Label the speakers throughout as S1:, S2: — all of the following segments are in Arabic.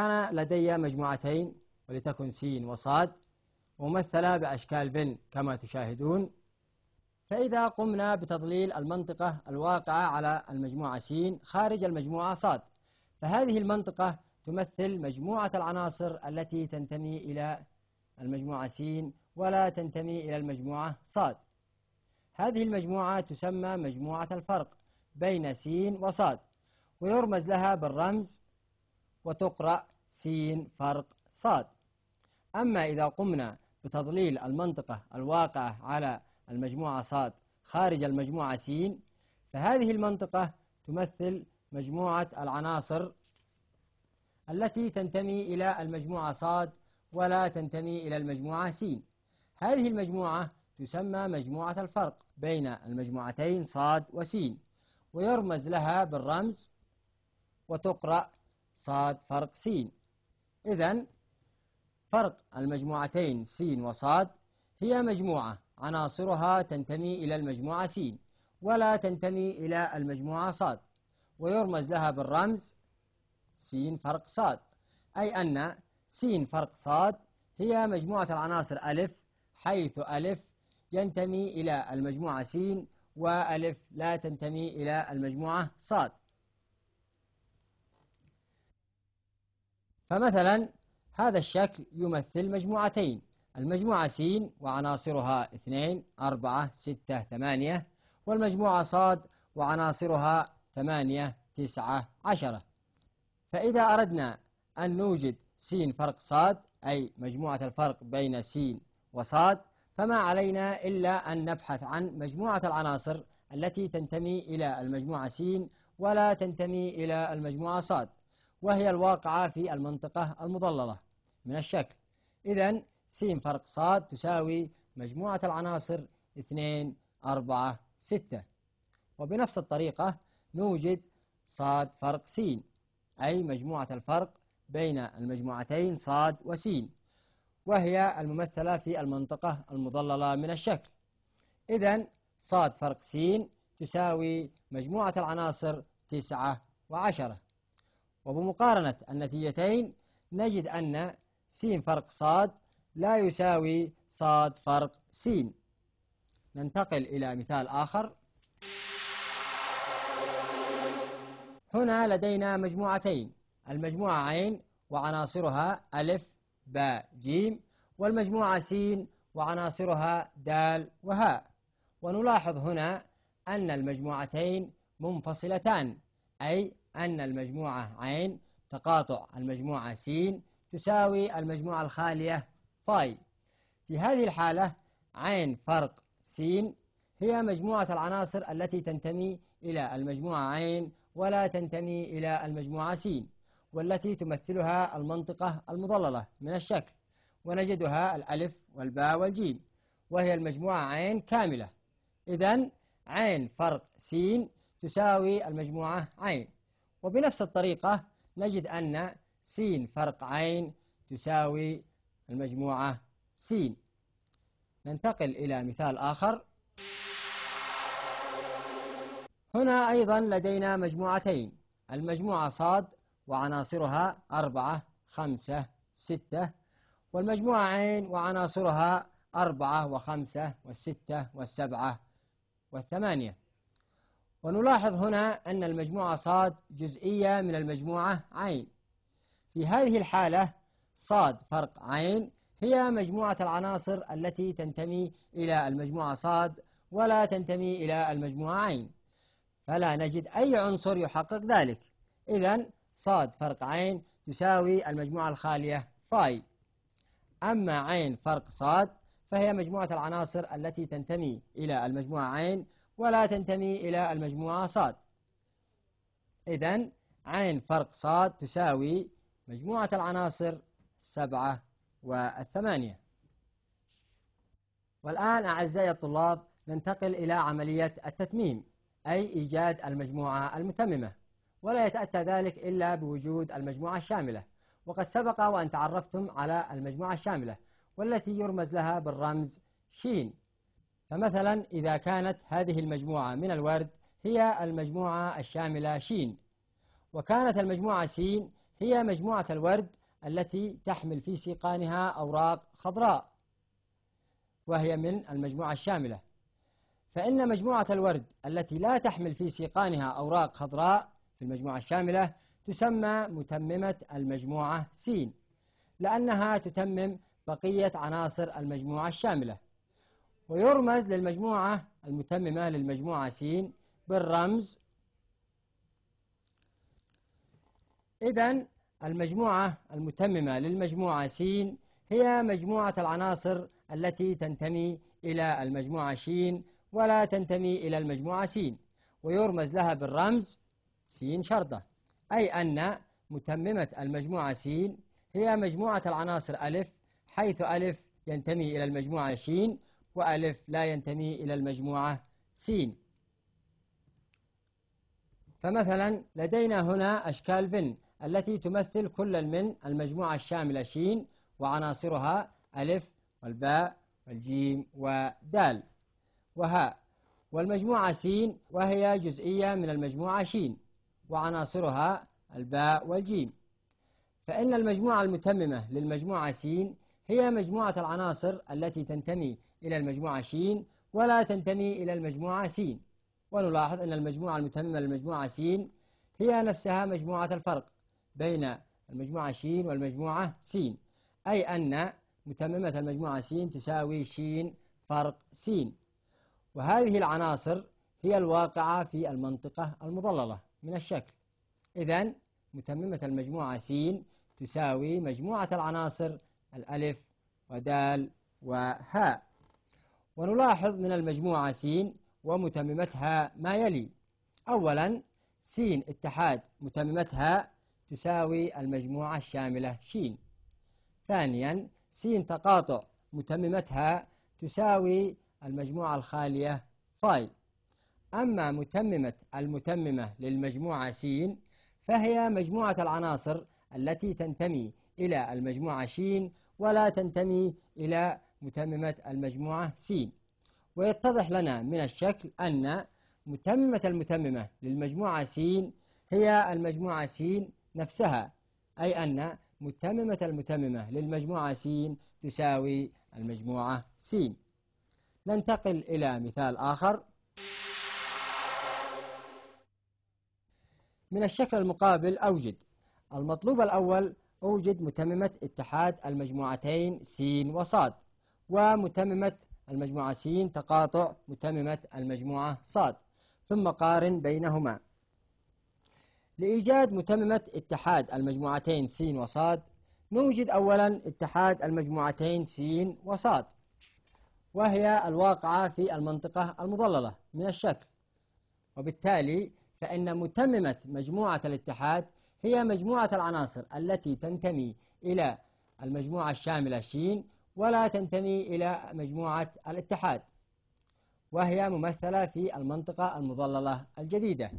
S1: كان لدي مجموعتين ولتكن سين وصاد ممثلة بأشكال فن كما تشاهدون فإذا قمنا بتضليل المنطقة الواقعة على المجموعة سين خارج المجموعة صاد فهذه المنطقة تمثل مجموعة العناصر التي تنتمي إلى المجموعة سين ولا تنتمي إلى المجموعة صاد هذه المجموعة تسمى مجموعة الفرق بين سين وصاد ويرمز لها بالرمز وتقرأ سين فرق صاد أما إذا قمنا بتضليل المنطقة الواقعة على المجموعة صاد خارج المجموعة سين فهذه المنطقة تمثل مجموعة العناصر التي تنتمي إلى المجموعة صاد ولا تنتمي إلى المجموعة سين هذه المجموعة تسمى مجموعة الفرق بين المجموعتين صاد وسين ويرمز لها بالرمز وتقرأ صاد فرق سين إذا فرق المجموعتين سين وصاد هي مجموعة عناصرها تنتمي إلى المجموعة سين ولا تنتمي إلى المجموعة صاد ويرمز لها بالرمز سين فرق صاد أي أن سين فرق صاد هي مجموعة العناصر ألف حيث ألف ينتمي إلى المجموعة سين وألف لا تنتمي إلى المجموعة صاد فمثلا هذا الشكل يمثل مجموعتين المجموعة س وعناصرها اثنين أربعة ستة ثمانية والمجموعة ص وعناصرها ثمانية تسعة عشرة فإذا أردنا أن نوجد س فرق ص أي مجموعة الفرق بين س وص فما علينا إلا أن نبحث عن مجموعة العناصر التي تنتمي إلى المجموعة س ولا تنتمي إلى المجموعة صاد وهي الواقعة في المنطقة المضللة من الشكل إذا س فرق ص تساوي مجموعة العناصر 2 4 6 وبنفس الطريقة نوجد ص فرق س أي مجموعة الفرق بين المجموعتين ص وس وهي الممثلة في المنطقة المضللة من الشكل إذا ص فرق س تساوي مجموعة العناصر 9 وعشرة وبمقارنة النتيجتين نجد أن س فرق صاد لا يساوي صاد فرق س ننتقل إلى مثال آخر هنا لدينا مجموعتين المجموعة عين وعناصرها ألف باء جيم والمجموعة س وعناصرها دال وهاء ونلاحظ هنا أن المجموعتين منفصلتان أي أن المجموعة عين تقاطع المجموعة س تساوي المجموعة الخالية فاي في هذه الحالة عين فرق س هي مجموعة العناصر التي تنتمي إلى المجموعة عين ولا تنتمي إلى المجموعة س والتي تمثلها المنطقة المضللة من الشكل ونجدها الألف والباء والجيم وهي المجموعة عين كاملة إذا عين فرق س تساوي المجموعة عين وبنفس الطريقة نجد أن س فرق عين تساوي المجموعة س ننتقل إلى مثال آخر هنا أيضا لدينا مجموعتين المجموعة صاد وعناصرها أربعة خمسة ستة والمجموعة عين وعناصرها أربعة وخمسة والستة والسبعة والثمانية ونلاحظ هنا أن المجموعة صاد جزئية من المجموعة عين في هذه الحالة صاد فرق عين هي مجموعة العناصر التي تنتمي إلى المجموعة صاد ولا تنتمي إلى المجموعة عين فلا نجد أي عنصر يحقق ذلك إذا صاد فرق عين تساوي المجموعة الخالية فاي أما عين فرق صاد فهي مجموعة العناصر التي تنتمي إلى المجموعة عين ولا تنتمي إلى المجموعة صاد إذا عين فرق صاد تساوي مجموعة العناصر سبعة والثمانية والآن أعزائي الطلاب ننتقل إلى عملية التتميم أي إيجاد المجموعة المتممة ولا يتأتى ذلك إلا بوجود المجموعة الشاملة وقد سبق وأن تعرفتم على المجموعة الشاملة والتي يرمز لها بالرمز شين فمثلا إذا كانت هذه المجموعة من الورد هي المجموعة الشاملة شين وكانت المجموعة سين هي مجموعة الورد التي تحمل في سيقانها أوراق خضراء وهي من المجموعة الشاملة فإن مجموعة الورد التي لا تحمل في سيقانها أوراق خضراء في المجموعة الشاملة تسمى متممة المجموعة سين لأنها تتمم بقية عناصر المجموعة الشاملة ويرمز للمجموعة المتممة للمجموعة س بالرمز إذا المجموعة المتممة للمجموعة س هي مجموعة العناصر التي تنتمي إلى المجموعة ش ولا تنتمي إلى المجموعة س ويرمز لها بالرمز س شرطة أي أن متممة المجموعة س هي مجموعة العناصر أ حيث أ ينتمي إلى المجموعة ش وألف لا ينتمي إلى المجموعة سين فمثلا لدينا هنا أشكال فن التي تمثل كل من المجموعة الشاملة شين وعناصرها ألف والباء والجيم ودال وهاء والمجموعة سين وهي جزئية من المجموعة شين وعناصرها الباء والجيم فإن المجموعة المتممة للمجموعة سين هي مجموعة العناصر التي تنتمي إلى المجموعة ش ولا تنتمي إلى المجموعة س ونلاحظ أن المجموعة المتممة للمجموعة س هي نفسها مجموعة الفرق بين المجموعة ش والمجموعة س أي أن متممة المجموعة س تساوي ش فرق س وهذه العناصر هي الواقعة في المنطقة المضللة من الشكل إذا متممة المجموعة س تساوي مجموعة العناصر الألف ودال وهاء ونلاحظ من المجموعة س ومتممتها ما يلي أولا س اتحاد متممتها تساوي المجموعة الشاملة ش ثانيا س تقاطع متممتها تساوي المجموعة الخالية فاي أما متممة المتممة للمجموعة س فهي مجموعة العناصر التي تنتمي إلى المجموعة ش ولا تنتمي إلى متممة المجموعة س ويتضح لنا من الشكل أن متممة المتممة للمجموعة س هي المجموعة س نفسها أي أن متممة المتممة للمجموعة س تساوي المجموعة س ننتقل إلى مثال آخر من الشكل المقابل أوجد المطلوب الأول أوجد متممة اتحاد المجموعتين س وصاد ومتممة المجموعة س تقاطع متممة المجموعة ص ثم قارن بينهما لإيجاد متممة اتحاد المجموعتين س وصاد نوجد أولا اتحاد المجموعتين س وصاد وهي الواقعة في المنطقة المضللة من الشكل وبالتالي فإن متممة مجموعة الاتحاد هي مجموعة العناصر التي تنتمي إلى المجموعة الشاملة ش ولا تنتمي إلى مجموعة الاتحاد وهي ممثلة في المنطقة المظللة الجديدة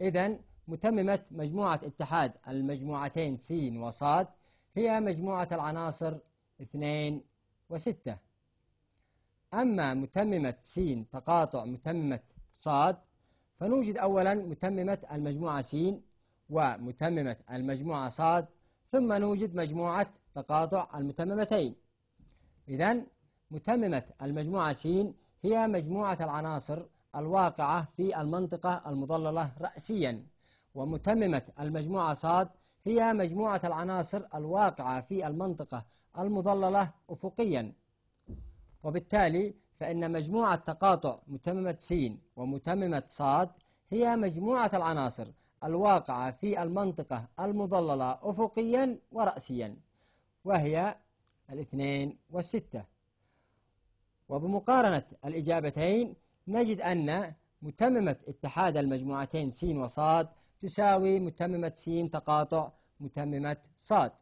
S1: إذن متممة مجموعة اتحاد المجموعتين س وصاد هي مجموعة العناصر اثنين وستة أما متممة س تقاطع متممة صاد فنوجد أولا متممة المجموعة س ومتممة المجموعة صاد ثم نوجد مجموعة تقاطع المتممتين إذا متممة المجموعة س هي مجموعة العناصر الواقعة في المنطقة المضللة رأسيا ومتممة المجموعة ص هي مجموعة العناصر الواقعة في المنطقة المضللة أفقيا وبالتالي فإن مجموعة تقاطع متممة س ومتممة ص هي مجموعة العناصر الواقعة في المنطقة المضللة أفقيا ورأسيا وهي الاثنين والستة وبمقارنة الإجابتين نجد أن متممة اتحاد المجموعتين س وصاد تساوي متممة س تقاطع متممة صاد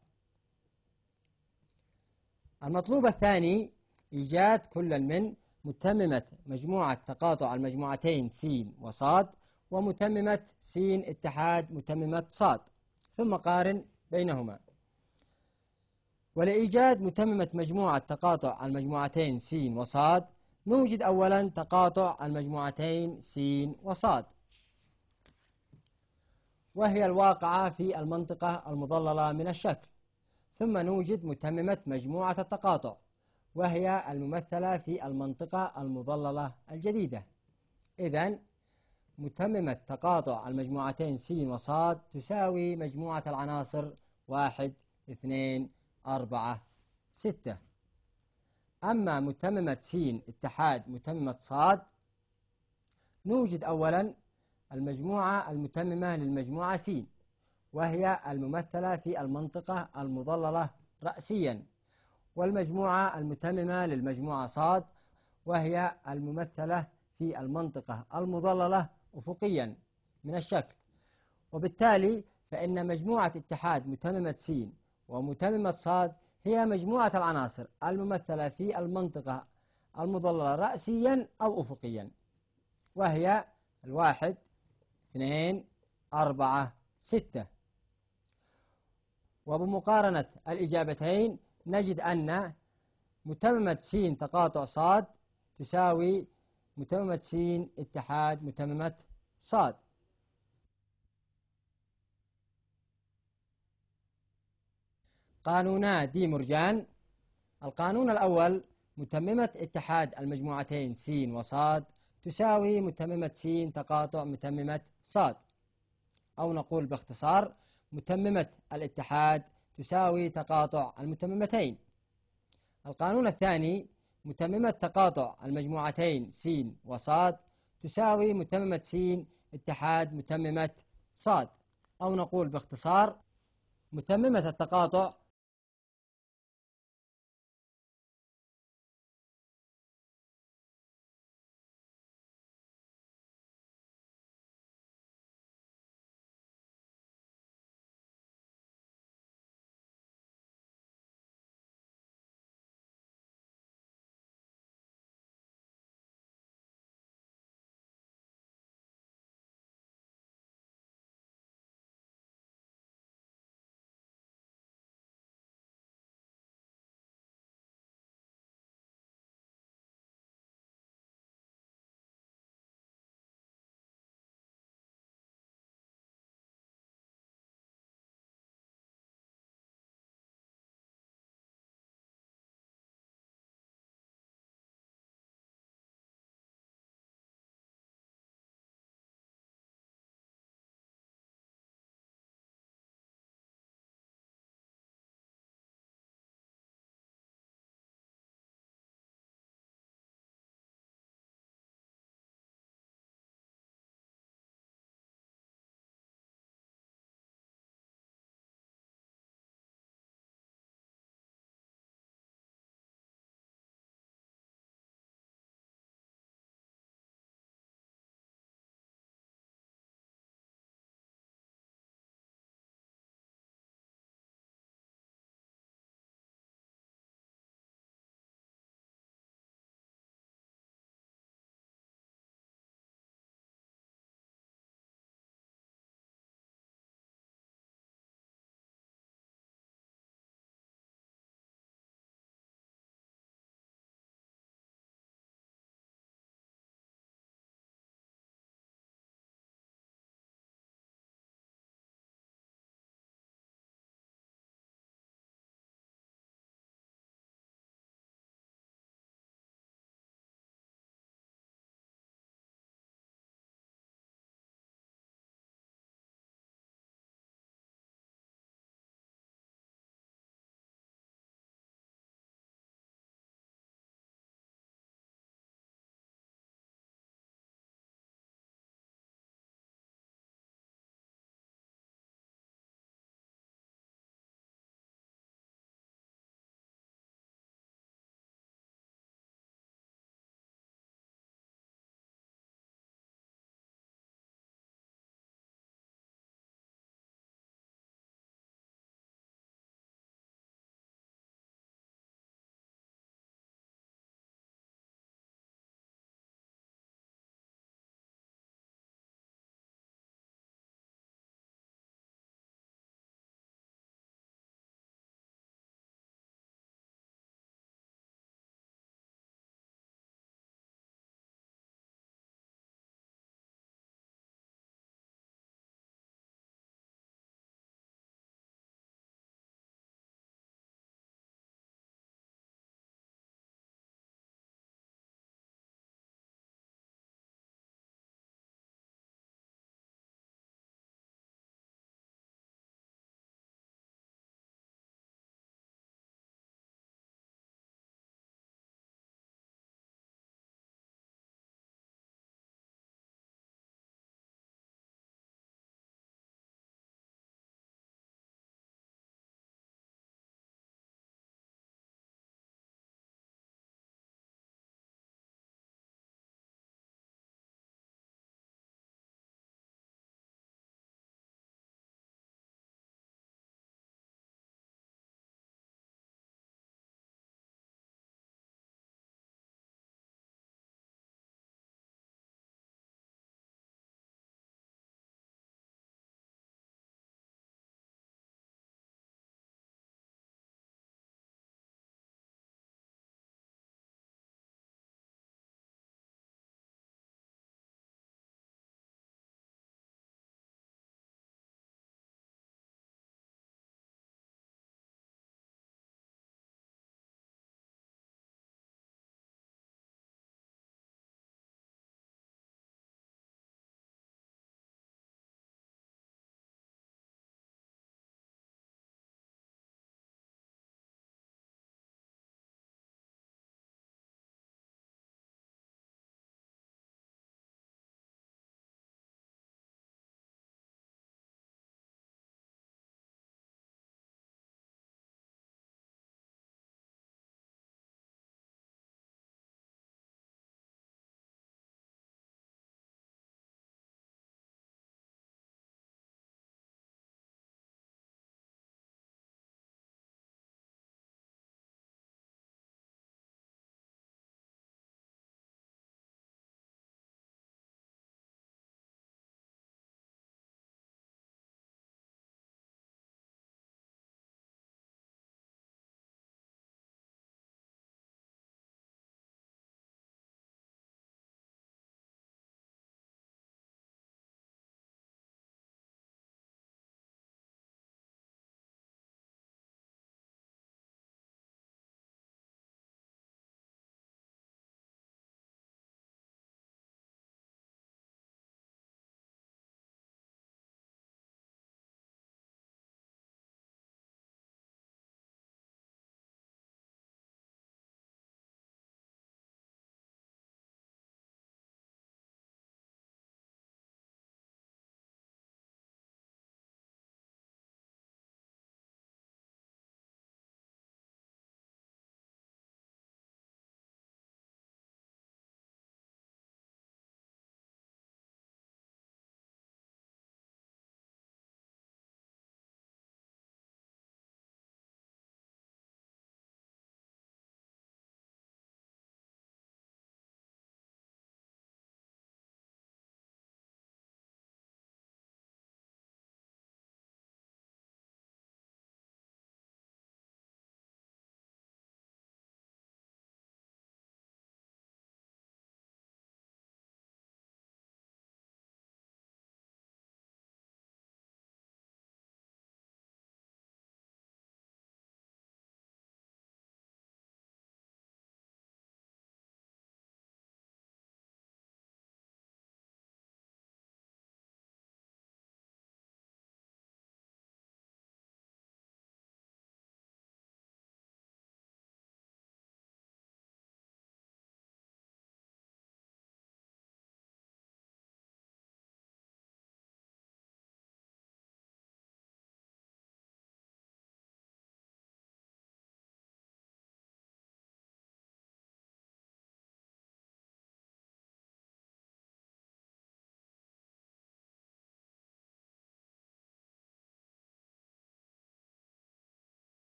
S1: المطلوب الثاني إيجاد كل من متممة مجموعة تقاطع المجموعتين س وصاد ومتممة س اتحاد متممة صاد ثم قارن بينهما ولإيجاد متممة مجموعة تقاطع المجموعتين س ص نوجد أولا تقاطع المجموعتين س ص وهي الواقعة في المنطقة المضللة من الشكل ثم نوجد متممة مجموعة التقاطع وهي الممثلة في المنطقة المضللة الجديدة إذا متممة تقاطع المجموعتين س ص تساوي مجموعة العناصر واحد اثنين أربعة ستة أما متممة سين اتحاد متممة صاد نوجد أولا المجموعة المتممة للمجموعة سين وهي الممثلة في المنطقة المضللة رأسيا والمجموعة المتممة للمجموعة صاد وهي الممثلة في المنطقة المضللة أفقيا من الشكل وبالتالي فإن مجموعة اتحاد متممة سين ومتممة صاد هي مجموعة العناصر الممثلة في المنطقة المضللة رأسيا أو أفقيا وهي الواحد اثنين أربعة ستة وبمقارنة الإجابتين نجد أن متممة س تقاطع صاد تساوي متممة س اتحاد متممة صاد قانونا دي مرجان القانون الأول متممة اتحاد المجموعتين س وصاد تساوي متممة س تقاطع متممة صاد أو نقول باختصار متممة الاتحاد تساوي تقاطع المتممتين القانون الثاني متممة تقاطع المجموعتين س وصاد تساوي متممة س اتحاد متممة صاد أو نقول باختصار متممة التقاطع